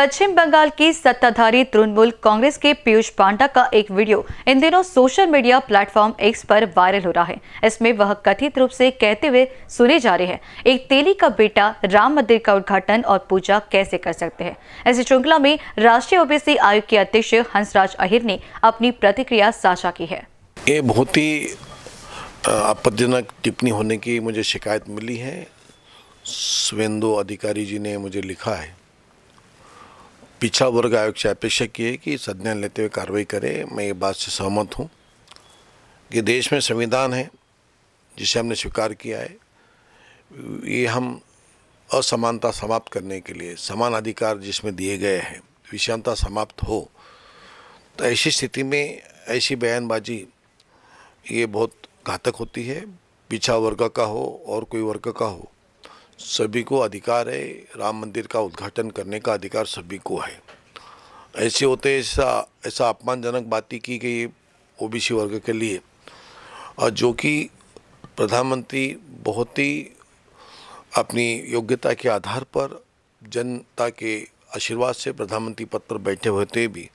पश्चिम बंगाल की सत्ताधारी तृणमूल कांग्रेस के पीयूष पांडा का एक वीडियो इन दिनों सोशल मीडिया प्लेटफॉर्म एक्स पर वायरल हो रहा है इसमें वह कथित रूप से कहते हुए सुने जा रहे हैं एक तेली का बेटा राम मंदिर का उद्घाटन और पूजा कैसे कर सकते हैं ऐसी श्रृंखला में राष्ट्रीय ओबीसी आयोग के अध्यक्ष हंसराज अहिर ने अपनी प्रतिक्रिया साझा की है ये बहुत ही आपत्तिजनक टिप्पणी होने की मुझे शिकायत मिली है स्वेंदो अधिकारी जी ने मुझे लिखा है पिछड़ा वर्ग आयोग से अपेक्षा की है कि संज्ञान लेते हुए कार्रवाई करें मैं ये बात से सहमत हूँ कि देश में संविधान है जिसे हमने स्वीकार किया है ये हम असमानता समाप्त करने के लिए समान अधिकार जिसमें दिए गए हैं विषमता समाप्त हो तो ऐसी स्थिति में ऐसी बयानबाजी ये बहुत घातक होती है पीछा वर्ग का हो और कोई वर्ग का हो सभी को अधिकार है राम मंदिर का उद्घाटन करने का अधिकार सभी को है ऐसे होते ऐसा ऐसा अपमानजनक बात की गई ओ बी सी वर्ग के लिए और जो कि प्रधानमंत्री बहुत ही अपनी योग्यता के आधार पर जनता के आशीर्वाद से प्रधानमंत्री पद पर बैठे होते भी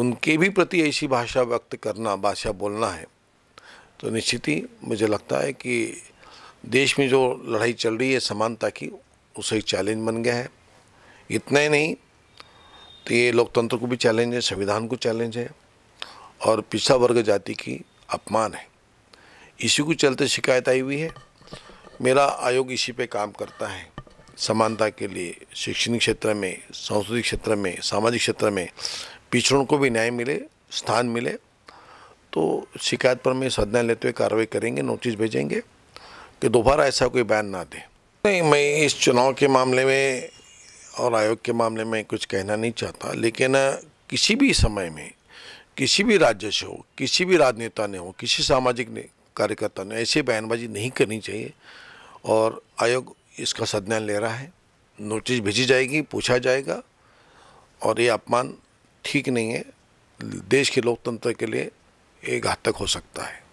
उनके भी प्रति ऐसी भाषा व्यक्त करना भाषा बोलना है तो निश्चित ही मुझे लगता है कि देश में जो लड़ाई चल रही है समानता की उसे एक चैलेंज बन गया है इतना ही नहीं तो ये लोकतंत्र को भी चैलेंज है संविधान को चैलेंज है और पिछड़ा वर्ग जाति की अपमान है इसी को चलते शिकायत आई हुई है मेरा आयोग इसी पे काम करता है समानता के लिए शैक्षणिक क्षेत्र में सांस्कृतिक क्षेत्र में सामाजिक क्षेत्र में पिछड़ों को भी न्याय मिले स्थान मिले तो शिकायत पर मैं संज्ञा लेते हुए कार्रवाई करेंगे नोटिस भेजेंगे कि दोबारा ऐसा कोई बयान ना दे नहीं मैं इस चुनाव के मामले में और आयोग के मामले में कुछ कहना नहीं चाहता लेकिन किसी भी समय में किसी भी राज्य से हो किसी भी राजनेता ने हो किसी सामाजिक कार्यकर्ता ने ऐसी बयानबाजी नहीं करनी चाहिए और आयोग इसका संज्ञान ले रहा है नोटिस भेजी जाएगी पूछा जाएगा और ये अपमान ठीक नहीं है देश के लोकतंत्र के लिए ये घातक हो सकता है